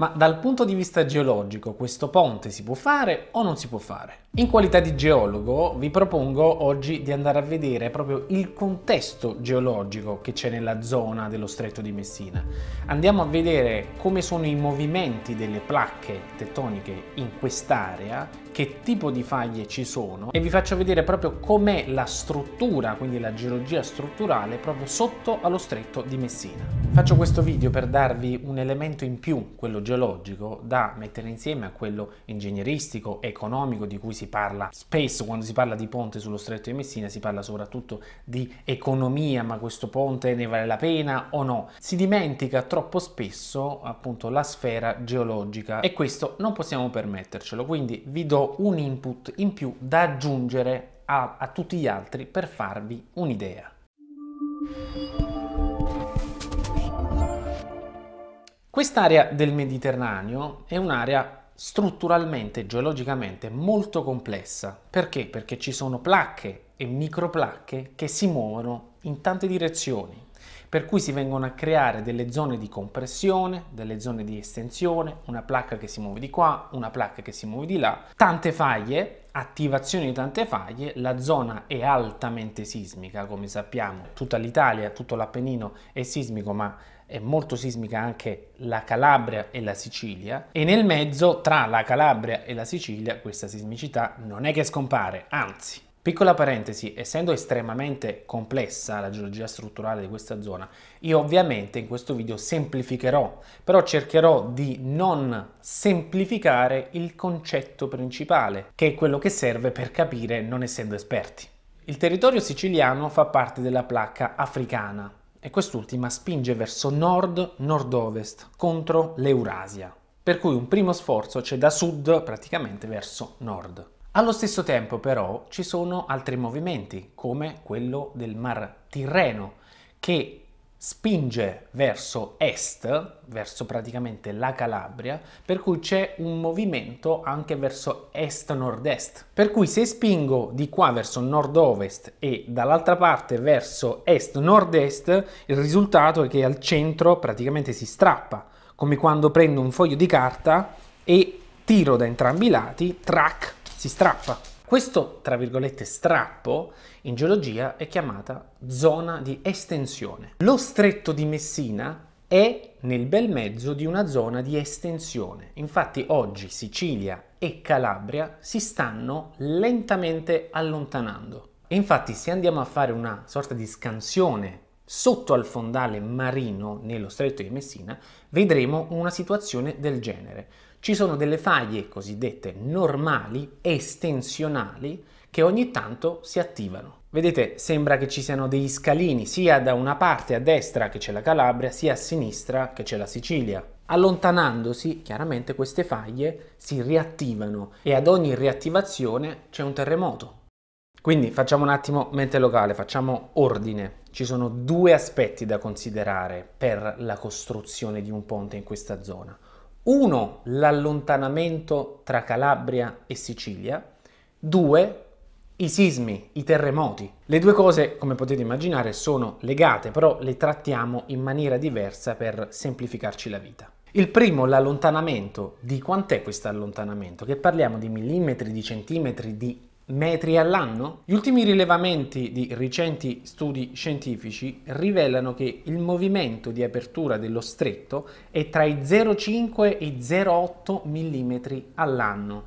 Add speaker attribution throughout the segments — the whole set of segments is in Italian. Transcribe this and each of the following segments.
Speaker 1: Ma dal punto di vista geologico questo ponte si può fare o non si può fare? In qualità di geologo vi propongo oggi di andare a vedere proprio il contesto geologico che c'è nella zona dello stretto di Messina. Andiamo a vedere come sono i movimenti delle placche tettoniche in quest'area che tipo di faglie ci sono e vi faccio vedere proprio com'è la struttura, quindi la geologia strutturale proprio sotto allo stretto di Messina. Faccio questo video per darvi un elemento in più, quello geologico, da mettere insieme a quello ingegneristico, economico di cui si parla spesso quando si parla di ponte sullo stretto di Messina, si parla soprattutto di economia, ma questo ponte ne vale la pena o no? Si dimentica troppo spesso appunto la sfera geologica e questo non possiamo permettercelo, quindi vi do un input in più da aggiungere a, a tutti gli altri per farvi un'idea. Quest'area del Mediterraneo è un'area strutturalmente, geologicamente molto complessa. Perché? Perché ci sono placche e microplacche che si muovono in tante direzioni per cui si vengono a creare delle zone di compressione, delle zone di estensione, una placca che si muove di qua, una placca che si muove di là, tante faglie, attivazione di tante faglie, la zona è altamente sismica, come sappiamo, tutta l'Italia, tutto l'Appennino è sismico, ma è molto sismica anche la Calabria e la Sicilia e nel mezzo tra la Calabria e la Sicilia questa sismicità non è che scompare, anzi Piccola parentesi, essendo estremamente complessa la geologia strutturale di questa zona, io ovviamente in questo video semplificherò, però cercherò di non semplificare il concetto principale, che è quello che serve per capire non essendo esperti. Il territorio siciliano fa parte della placca africana e quest'ultima spinge verso nord-nord-ovest contro l'Eurasia, per cui un primo sforzo c'è da sud praticamente verso nord. Allo stesso tempo però ci sono altri movimenti, come quello del Mar Tirreno, che spinge verso est, verso praticamente la Calabria, per cui c'è un movimento anche verso est-nord-est. Per cui se spingo di qua verso nord-ovest e dall'altra parte verso est-nord-est, il risultato è che al centro praticamente si strappa, come quando prendo un foglio di carta e tiro da entrambi i lati, track, si strappa. Questo, tra virgolette, strappo in geologia è chiamata zona di estensione. Lo stretto di Messina è nel bel mezzo di una zona di estensione. Infatti oggi Sicilia e Calabria si stanno lentamente allontanando. E infatti se andiamo a fare una sorta di scansione sotto al fondale marino nello stretto di Messina, vedremo una situazione del genere. Ci sono delle faglie cosiddette normali, estensionali, che ogni tanto si attivano. Vedete, sembra che ci siano degli scalini sia da una parte a destra che c'è la Calabria, sia a sinistra che c'è la Sicilia. Allontanandosi, chiaramente queste faglie si riattivano e ad ogni riattivazione c'è un terremoto. Quindi facciamo un attimo mente locale, facciamo ordine. Ci sono due aspetti da considerare per la costruzione di un ponte in questa zona. Uno, l'allontanamento tra Calabria e Sicilia. Due, i sismi, i terremoti. Le due cose, come potete immaginare, sono legate, però le trattiamo in maniera diversa per semplificarci la vita. Il primo, l'allontanamento. Di quant'è questo allontanamento? Che parliamo di millimetri, di centimetri, di metri all'anno? Gli ultimi rilevamenti di recenti studi scientifici rivelano che il movimento di apertura dello stretto è tra i 0,5 e i 0,8 mm all'anno.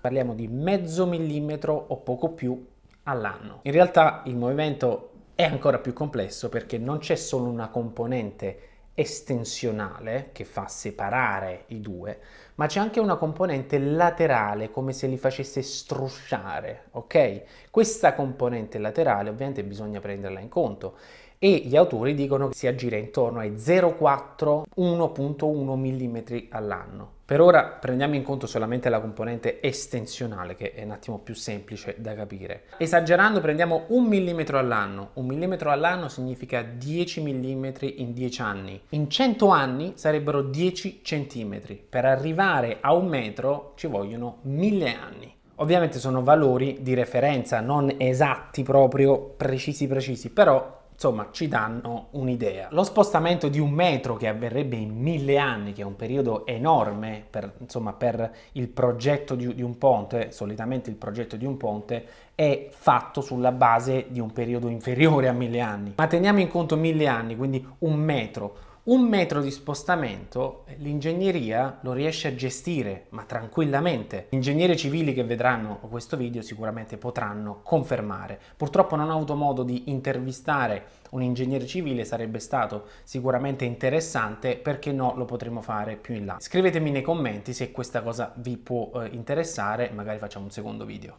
Speaker 1: Parliamo di mezzo millimetro o poco più all'anno. In realtà il movimento è ancora più complesso perché non c'è solo una componente estensionale che fa separare i due, ma c'è anche una componente laterale come se li facesse strusciare, ok? Questa componente laterale ovviamente bisogna prenderla in conto e gli autori dicono che si aggira intorno ai 0,4-1,1 mm all'anno. Per ora prendiamo in conto solamente la componente estensionale che è un attimo più semplice da capire. Esagerando prendiamo un millimetro all'anno. Un millimetro all'anno significa 10 mm in 10 anni. In 100 anni sarebbero 10 cm. Per arrivare a un metro ci vogliono 1000 anni. Ovviamente sono valori di referenza, non esatti proprio, precisi precisi, però insomma ci danno un'idea. Lo spostamento di un metro che avverrebbe in mille anni, che è un periodo enorme per, insomma, per il progetto di, di, un ponte, solitamente il progetto di un ponte è fatto sulla base di un periodo inferiore a mille anni. Ma teniamo in conto mille anni, quindi un metro. Un metro di spostamento eh, l'ingegneria lo riesce a gestire, ma tranquillamente. Gli ingegneri civili che vedranno questo video sicuramente potranno confermare. Purtroppo non ho avuto modo di intervistare un ingegnere civile, sarebbe stato sicuramente interessante, perché no lo potremo fare più in là. Scrivetemi nei commenti se questa cosa vi può eh, interessare, magari facciamo un secondo video.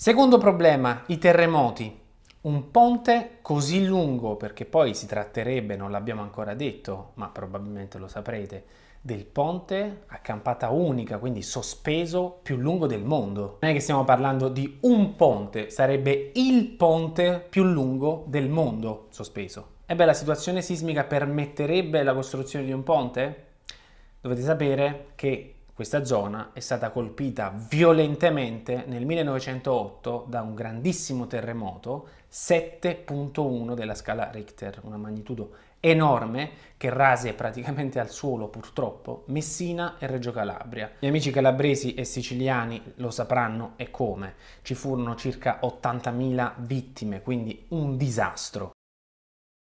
Speaker 1: Secondo problema, i terremoti. Un ponte così lungo, perché poi si tratterebbe, non l'abbiamo ancora detto, ma probabilmente lo saprete, del ponte a campata unica, quindi sospeso, più lungo del mondo. Non è che stiamo parlando di un ponte, sarebbe il ponte più lungo del mondo sospeso. E beh, la situazione sismica permetterebbe la costruzione di un ponte? Dovete sapere che questa zona è stata colpita violentemente nel 1908 da un grandissimo terremoto 7.1 della scala Richter, una magnitudo enorme che rase praticamente al suolo purtroppo Messina e Reggio Calabria. Gli amici calabresi e siciliani lo sapranno e come. Ci furono circa 80.000 vittime, quindi un disastro.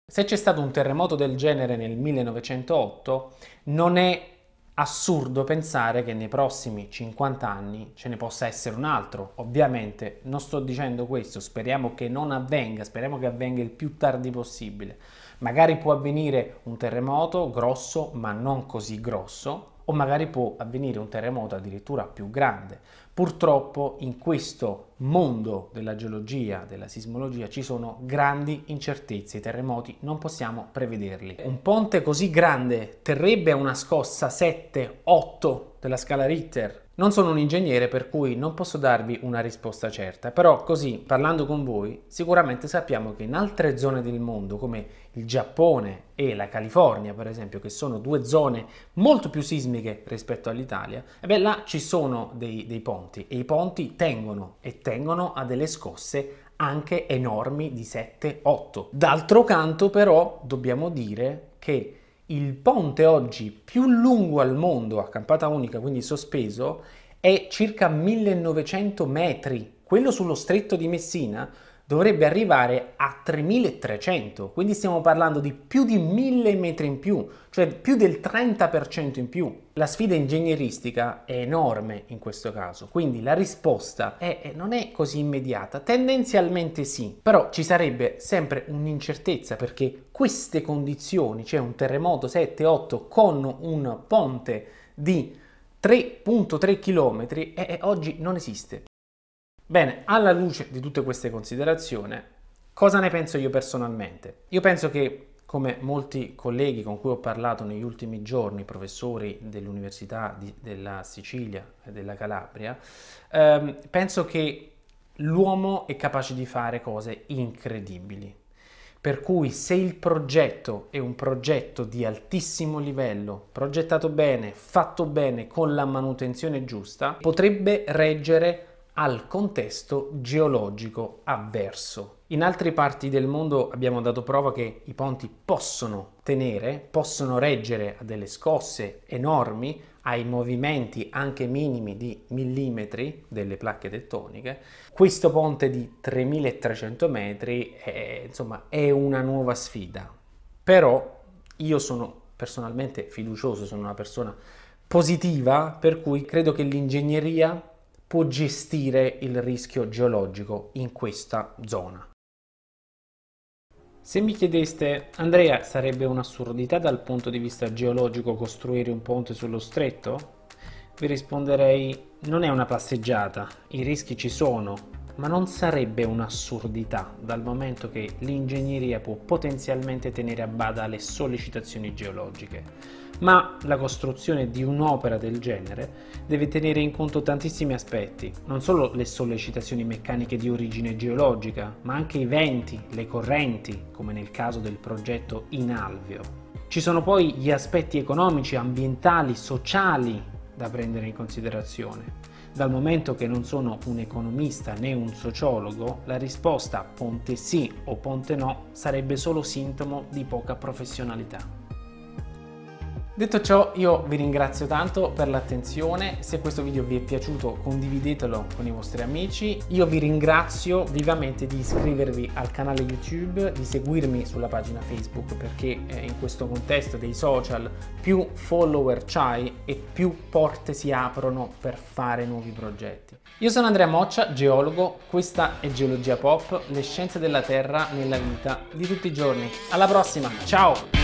Speaker 1: Se c'è stato un terremoto del genere nel 1908, non è assurdo pensare che nei prossimi 50 anni ce ne possa essere un altro. Ovviamente non sto dicendo questo, speriamo che non avvenga, speriamo che avvenga il più tardi possibile. Magari può avvenire un terremoto grosso, ma non così grosso, o magari può avvenire un terremoto addirittura più grande. Purtroppo in questo mondo della geologia, della sismologia, ci sono grandi incertezze, i terremoti non possiamo prevederli. Un ponte così grande terrebbe una scossa 7-8 della scala Ritter, non sono un ingegnere per cui non posso darvi una risposta certa, però così parlando con voi sicuramente sappiamo che in altre zone del mondo come il Giappone e la California per esempio, che sono due zone molto più sismiche rispetto all'Italia, e eh beh, là ci sono dei, dei ponti e i ponti tengono e tengono a delle scosse anche enormi di 7-8. D'altro canto però dobbiamo dire che il ponte oggi più lungo al mondo a campata unica, quindi sospeso, è circa 1900 metri. Quello sullo stretto di Messina dovrebbe arrivare a 3300, quindi stiamo parlando di più di 1000 metri in più, cioè più del 30% in più. La sfida ingegneristica è enorme in questo caso, quindi la risposta è, non è così immediata, tendenzialmente sì, però ci sarebbe sempre un'incertezza perché queste condizioni, cioè un terremoto 7-8 con un ponte di 3.3 km, e, e oggi non esiste. Bene, alla luce di tutte queste considerazioni, cosa ne penso io personalmente? Io penso che come molti colleghi con cui ho parlato negli ultimi giorni, professori dell'Università di, della Sicilia e della Calabria, ehm, penso che l'uomo è capace di fare cose incredibili. Per cui se il progetto è un progetto di altissimo livello, progettato bene, fatto bene, con la manutenzione giusta, potrebbe reggere al contesto geologico avverso. In altre parti del mondo abbiamo dato prova che i ponti possono tenere, possono reggere a delle scosse enormi, ai movimenti anche minimi di millimetri delle placche tettoniche. Questo ponte di 3300 metri è, insomma, è una nuova sfida, però io sono personalmente fiducioso, sono una persona positiva, per cui credo che l'ingegneria può gestire il rischio geologico in questa zona. Se mi chiedeste, Andrea, sarebbe un'assurdità dal punto di vista geologico costruire un ponte sullo stretto? Vi risponderei, non è una passeggiata, i rischi ci sono, ma non sarebbe un'assurdità dal momento che l'ingegneria può potenzialmente tenere a bada le sollecitazioni geologiche. Ma la costruzione di un'opera del genere deve tenere in conto tantissimi aspetti, non solo le sollecitazioni meccaniche di origine geologica, ma anche i venti, le correnti, come nel caso del progetto In Alveo. Ci sono poi gli aspetti economici, ambientali, sociali da prendere in considerazione. Dal momento che non sono un economista né un sociologo, la risposta ponte sì o ponte no sarebbe solo sintomo di poca professionalità. Detto ciò io vi ringrazio tanto per l'attenzione, se questo video vi è piaciuto condividetelo con i vostri amici, io vi ringrazio vivamente di iscrivervi al canale YouTube, di seguirmi sulla pagina Facebook perché eh, in questo contesto dei social più follower c'hai e più porte si aprono per fare nuovi progetti. Io sono Andrea Moccia, geologo, questa è Geologia Pop, le scienze della Terra nella vita di tutti i giorni. Alla prossima, ciao!